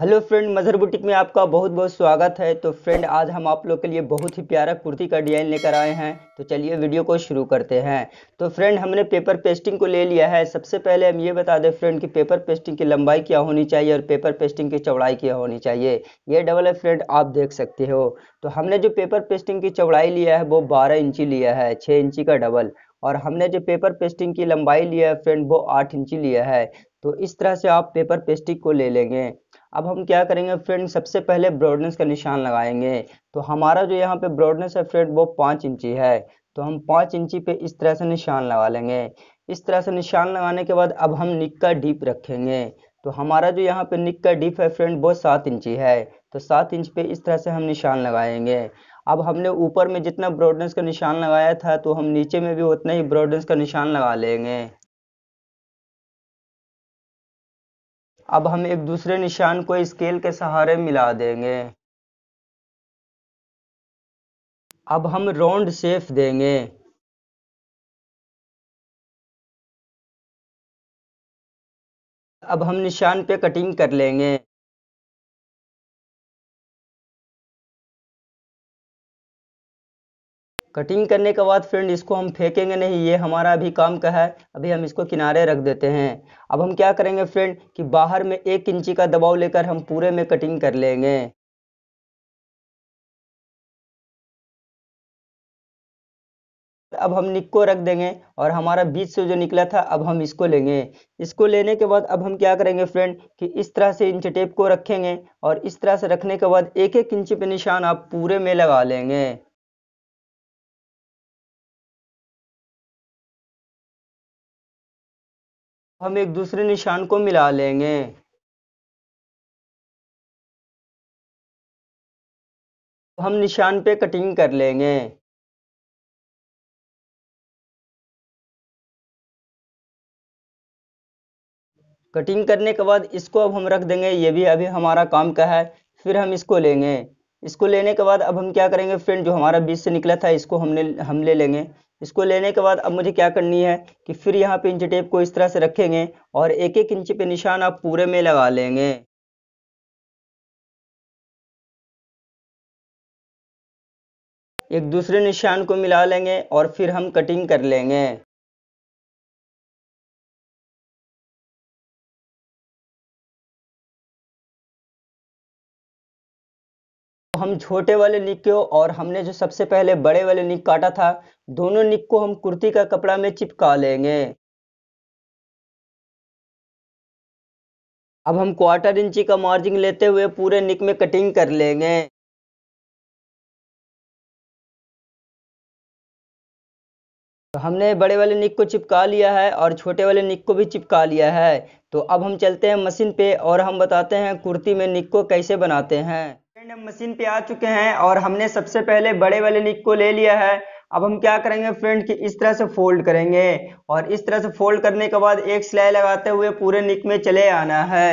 hello friend मजहर boutique में आपका बहुत बहुत स्वागत है तो फ्रेंड आज हम आप लोग के लिए बहुत ही प्यारा कुर्ती का डिजाइन लेकर आए हैं तो चलिए वीडियो को शुरू करते हैं तो फ्रेंड हमने पेपर पेस्टिंग को ले लिया है सबसे पहले हम ये बता दें फ्रेंड कि पेपर पेस्टिंग की लंबाई क्या होनी चाहिए और पेपर पेस्टिंग की चौड़ाई क्या होनी चाहिए ये डबल है फ्रेंड आप देख सकते हो तो हमने जो पेपर पेस्टिंग की चौड़ाई लिया है वो बारह इंची लिया है छः इंची का डबल और हमने जो पेपर पेस्टिंग की लंबाई लिया है फ्रेंड वो आठ इंची लिया है तो इस तरह से आप पेपर पेस्टिक को ले लेंगे अब हम क्या करेंगे फ्रेंड सबसे पहले ब्रॉडनेस का निशान लगाएंगे तो हमारा जो यहाँ पे ब्रॉडनेस है फ्रेंड वो पाँच इंची है तो हम पाँच इंची पे इस तरह से निशान लगा लेंगे इस तरह से निशान लगाने के बाद अब हम निक का डीप रखेंगे तो हमारा जो यहाँ पे निक का डीप है फ्रेंड वो सात इंची है तो सात इंच पे इस तरह से हम निशान लगाएंगे अब हमने ऊपर में जितना ब्रॉडनेस का निशान लगाया था तो हम नीचे में भी उतना ही ब्रॉडनेस का निशान लगा लेंगे अब हम एक दूसरे निशान को स्केल के सहारे मिला देंगे अब हम राउंड शेप देंगे अब हम निशान पे कटिंग कर लेंगे कटिंग करने के बाद फ्रेंड इसको हम फेंकेंगे नहीं ये हमारा अभी काम का है अभी हम इसको किनारे रख देते हैं अब हम क्या करेंगे फ्रेंड कि बाहर में एक इंची का दबाव लेकर हम पूरे में कटिंग कर लेंगे अब हम निक को रख देंगे और हमारा बीच से जो निकला था अब हम इसको लेंगे इसको लेने के बाद अब हम क्या करेंगे फ्रेंड कि इस तरह से इंच टेप को रखेंगे और इस तरह से रखने के बाद एक एक इंची पे निशान आप पूरे में लगा लेंगे हम एक दूसरे निशान को मिला लेंगे हम निशान पे कटिंग कर लेंगे कटिंग करने के बाद इसको अब हम रख देंगे ये भी अभी हमारा काम का है फिर हम इसको लेंगे इसको लेने के बाद अब हम क्या करेंगे फ्रेंड जो हमारा बीच से निकला था इसको हमने हम ले लेंगे इसको लेने के बाद अब मुझे क्या करनी है कि फिर यहाँ पे इंच टेप को इस तरह से रखेंगे और एक एक इंच पे निशान आप पूरे में लगा लेंगे एक दूसरे निशान को मिला लेंगे और फिर हम कटिंग कर लेंगे हम छोटे वाले को और हमने जो सबसे पहले बड़े वाले निक काटा था दोनों निक को हम कुर्ती का कपड़ा में चिपका लेंगे अब हम क्वार्टर इंची का मार्जिन लेते हुए पूरे निक में कटिंग कर लेंगे तो हमने बड़े वाले निक को चिपका लिया है और छोटे वाले निक को भी चिपका लिया है तो अब हम चलते हैं मशीन पे और हम बताते हैं कुर्ती में निक को कैसे बनाते हैं फ्रेंड हम मशीन पे आ चुके हैं और हमने सबसे पहले बड़े वाले निक को ले लिया है अब हम क्या करेंगे फ्रेंड कि इस तरह से फोल्ड करेंगे और इस तरह से फोल्ड करने के बाद एक सिलाई लगाते हुए पूरे निक में चले आना है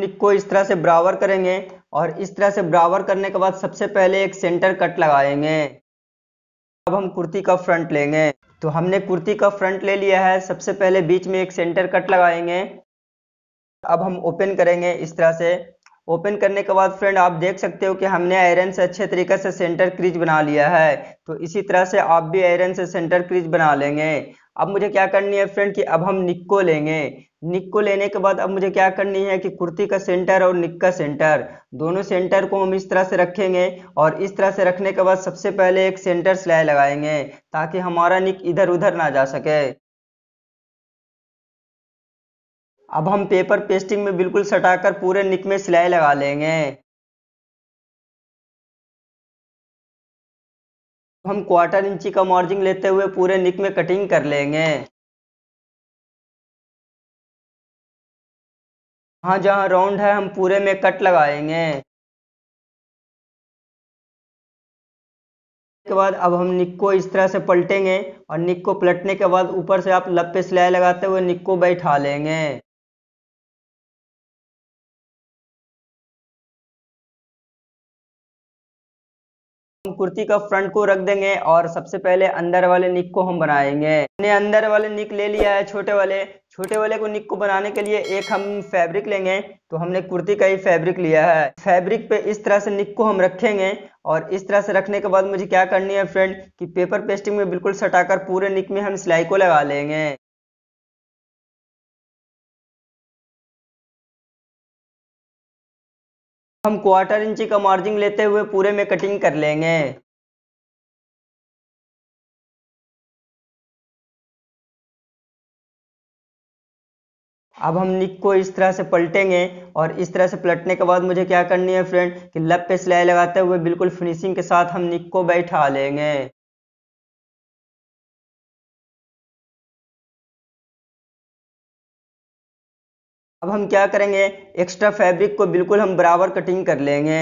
निक को इस तरह से बराबर करेंगे और इस तरह से बराबर करने के बाद सबसे पहले एक सेंटर कट लगाएंगे अब हम कुर्ती का फ्रंट लेंगे तो हमने कुर्ती का फ्रंट ले लिया है सबसे पहले बीच में एक सेंटर कट लगाएंगे अब हम ओपन करेंगे इस तरह से ओपन करने के बाद फ्रेंड आप देख सकते हो कि हमने आयरन से अच्छे तरीके से सेंटर क्रीज बना लिया है तो इसी तरह से आप भी आयरन से सेंटर क्रीज बना लेंगे अब मुझे क्या करनी है फ्रेंड कि अब हम निक्को लेंगे निक को लेने के बाद अब मुझे क्या करनी है कि कुर्ती का सेंटर और निक का सेंटर दोनों सेंटर को हम इस तरह से रखेंगे और इस तरह से रखने के बाद सबसे पहले एक सेंटर सिलाई लगाएंगे ताकि हमारा निक इधर उधर ना जा सके अब हम पेपर पेस्टिंग में बिल्कुल सटाकर पूरे निक में सिलाई लगा लेंगे हम क्वार्टर इंची का मार्जिन लेते हुए पूरे निक में कटिंग कर लेंगे हाँ जहाँ राउंड है हम पूरे में कट लगाएंगे के बाद अब हम निक को इस तरह से पलटेंगे और निक को पलटने के बाद ऊपर से आप लप पे सिलाई लगाते हुए निक को बैठा लेंगे कुर्ती का फ्रंट को रख देंगे और सबसे पहले अंदर वाले निक को हम बनाएंगे हमने अंदर वाले निक ले लिया है छोटे वाले छोटे वाले को निक को बनाने के लिए एक हम फैब्रिक लेंगे तो हमने कुर्ती का ही फैब्रिक लिया है फैब्रिक पे इस तरह से निक को हम रखेंगे और इस तरह से रखने के बाद मुझे क्या करनी है फ्रेंड कि पेपर पेस्टिंग में बिल्कुल सटाकर पूरे निक में हम सिलाई को लगा लेंगे हम क्वार्टर इंची का मार्जिन लेते हुए पूरे में कटिंग कर लेंगे अब हम निक को इस तरह से पलटेंगे और इस तरह से पलटने के बाद मुझे क्या करनी है फ्रेंड कि लब पे सिलाई लगाते हुए बिल्कुल फिनिशिंग के साथ हम निक को बैठा लेंगे अब हम क्या करेंगे एक्स्ट्रा फैब्रिक को बिल्कुल हम बराबर कटिंग कर लेंगे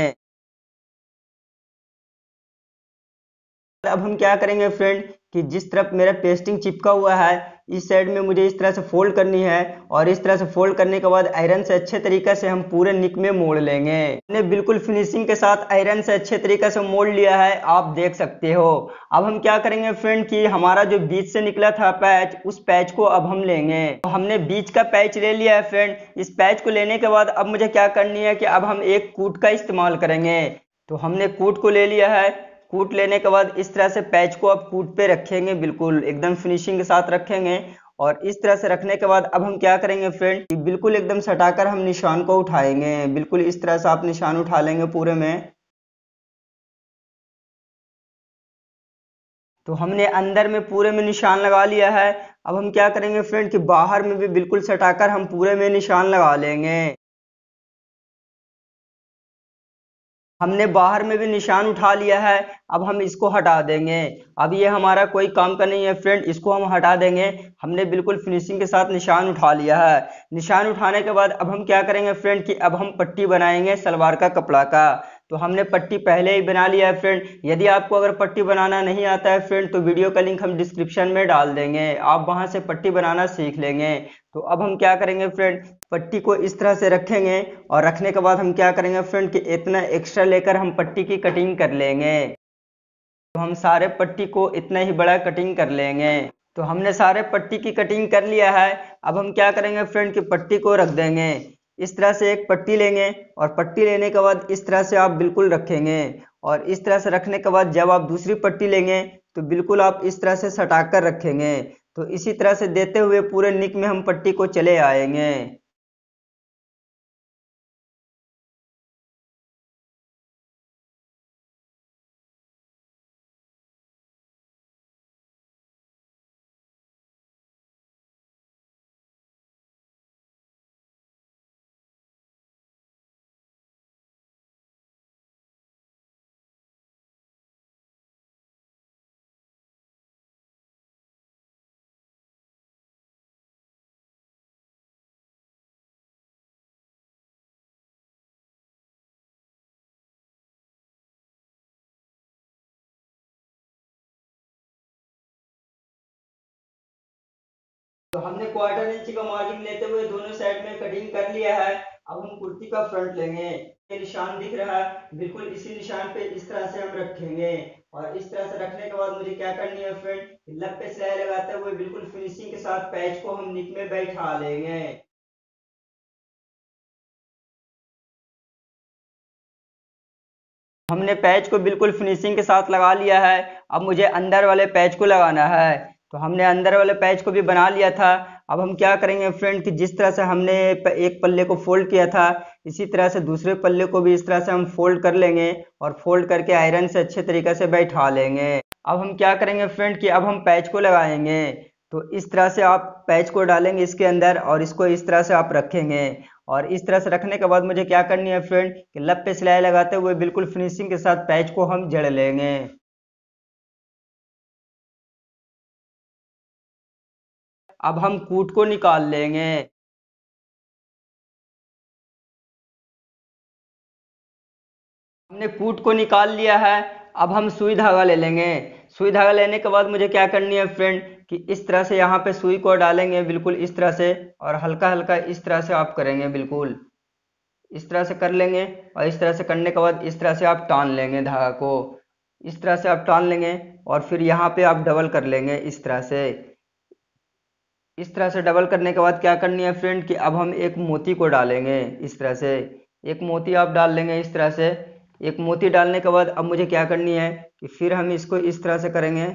अब हम क्या करेंगे फ्रेंड कि जिस तरफ मेरा पेस्टिंग चिपका हुआ है इस साइड में मुझे इस तरह से फोल्ड करनी है और इस तरह से फोल्ड करने के बाद आयरन से अच्छे तरीके से हम पूरे निक में मोड़ लेंगे हमने बिल्कुल फिनिशिंग के साथ आयरन से अच्छे तरीके से मोड़ लिया है आप देख सकते हो अब हम क्या करेंगे फ्रेंड कि हमारा जो बीच से निकला था पैच उस पैच को अब हम लेंगे तो हमने बीच का पैच ले लिया है फ्रेंड इस पैच को लेने के बाद अब मुझे क्या करनी है कि अब हम एक कूट का इस्तेमाल करेंगे तो हमने कूट को ले लिया है कूट लेने के बाद इस तरह से पैच को आप कूट पे रखेंगे बिल्कुल एकदम फिनिशिंग के साथ रखेंगे और इस तरह से रखने के बाद अब हम क्या करेंगे फ्रेंड कि बिल्कुल एकदम सटाकर हम निशान को उठाएंगे बिल्कुल इस तरह से आप निशान उठा लेंगे पूरे में तो हमने अंदर में पूरे में निशान लगा लिया है अब हम क्या करेंगे फ्रेंड कि बाहर में भी बिल्कुल सटाकर हम पूरे में निशान लगा लेंगे हमने बाहर में भी निशान उठा लिया है अब हम इसको हटा देंगे अब ये हमारा कोई काम का नहीं है फ्रेंड इसको हम हटा देंगे हमने बिल्कुल फिनिशिंग के साथ निशान उठा लिया है निशान उठाने के बाद अब हम क्या करेंगे फ्रेंड कि अब हम पट्टी बनाएंगे सलवार का कपड़ा का तो हमने पट्टी पहले ही बना लिया है फ्रेंड यदि आपको अगर पट्टी बनाना नहीं आता है फ्रेंड तो वीडियो का लिंक हम डिस्क्रिप्शन में डाल देंगे आप वहां से पट्टी बनाना सीख लेंगे तो अब हम क्या करेंगे फ्रेंड पट्टी को इस तरह से रखेंगे और रखने के बाद हम क्या करेंगे फ्रेंड कि इतना एक्स्ट्रा लेकर हम पट्टी की कटिंग कर लेंगे तो हम सारे पट्टी को इतना ही बड़ा कटिंग कर लेंगे तो हमने सारे पट्टी की कटिंग कर लिया है अब हम क्या करेंगे फ्रेंड कि पट्टी को रख देंगे इस तरह से एक पट्टी लेंगे और पट्टी लेने के बाद इस तरह से आप बिल्कुल रखेंगे और इस तरह से रखने के बाद जब आप दूसरी पट्टी लेंगे तो बिल्कुल आप इस तरह से सटा कर रखेंगे तो इसी तरह से देते हुए पूरे निक में हम पट्टी को चले आएंगे तो हमने क्वार्टर इंच का मार्जिन लेते हुए दोनों साइड में कटिंग कर लिया है अब हम कुर्ती का फ्रंट लेंगे ये निशान दिख रहा है बिल्कुल इसी निशान पे इस तरह से हम रखेंगे और इस तरह से रखने के बाद मुझे क्या करनी है फ्रेंड लग पे सिलाई लगाते हुए बिल्कुल फिनिशिंग के साथ पैच को हम निक में बैठा लेंगे हमने पैच को बिल्कुल फिनिशिंग के साथ लगा लिया है अब मुझे अंदर वाले पैच को लगाना है तो हमने अंदर वाले पैच को भी बना लिया था अब हम क्या करेंगे फ्रेंड कि जिस तरह से हमने एक पल्ले को फोल्ड किया था इसी तरह से दूसरे पल्ले को भी इस तरह से हम फोल्ड कर लेंगे और फोल्ड करके आयरन से अच्छे तरीके से बैठा लेंगे अब हम क्या करेंगे फ्रेंड कि अब हम पैच को लगाएंगे तो इस तरह से आप पैच को डालेंगे इसके अंदर और इसको इस तरह से आप रखेंगे और इस तरह से रखने के बाद मुझे क्या करनी है फ्रेंड कि लप पे सिलाई लगाते हुए बिल्कुल फिनिशिंग के साथ पैच को हम जड़ लेंगे अब हम कूट को निकाल लेंगे हमने कूट को निकाल लिया है अब हम सुई धागा ले लेंगे सुई धागा लेने के बाद मुझे क्या करनी है फ्रेंड कि इस तरह से यहाँ पे सुई को डालेंगे बिल्कुल इस तरह से और हल्का हल्का इस तरह से आप करेंगे बिल्कुल इस तरह से कर लेंगे और इस तरह से करने के बाद इस तरह से आप टान लेंगे धागा को इस तरह से आप टान लेंगे और फिर यहाँ पे आप डबल कर लेंगे इस तरह से इस तरह से डबल करने के बाद क्या करनी है फ्रेंड कि अब हम एक मोती को डालेंगे इस तरह से एक मोती आप डाल लेंगे इस तरह से एक मोती डालने के बाद अब मुझे क्या करनी है कि फिर हम इसको इस तरह से करेंगे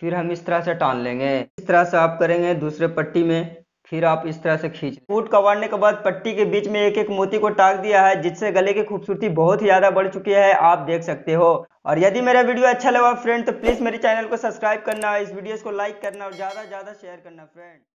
फिर हम इस तरह से टान लेंगे इस तरह से आप करेंगे दूसरे पट्टी में फिर आप इस तरह से खींच फूट कवाड़ने के बाद पट्टी के बीच में एक एक मोती को टाक दिया है जिससे गले की खूबसूरती बहुत ही ज्यादा बढ़ चुकी है आप देख सकते हो और यदि मेरा वीडियो अच्छा लगा फ्रेंड तो प्लीज़ मेरे चैनल को सब्सक्राइब करना इस वीडियो को लाइक करना और ज़्यादा ज़्यादा शेयर करना फ्रेंड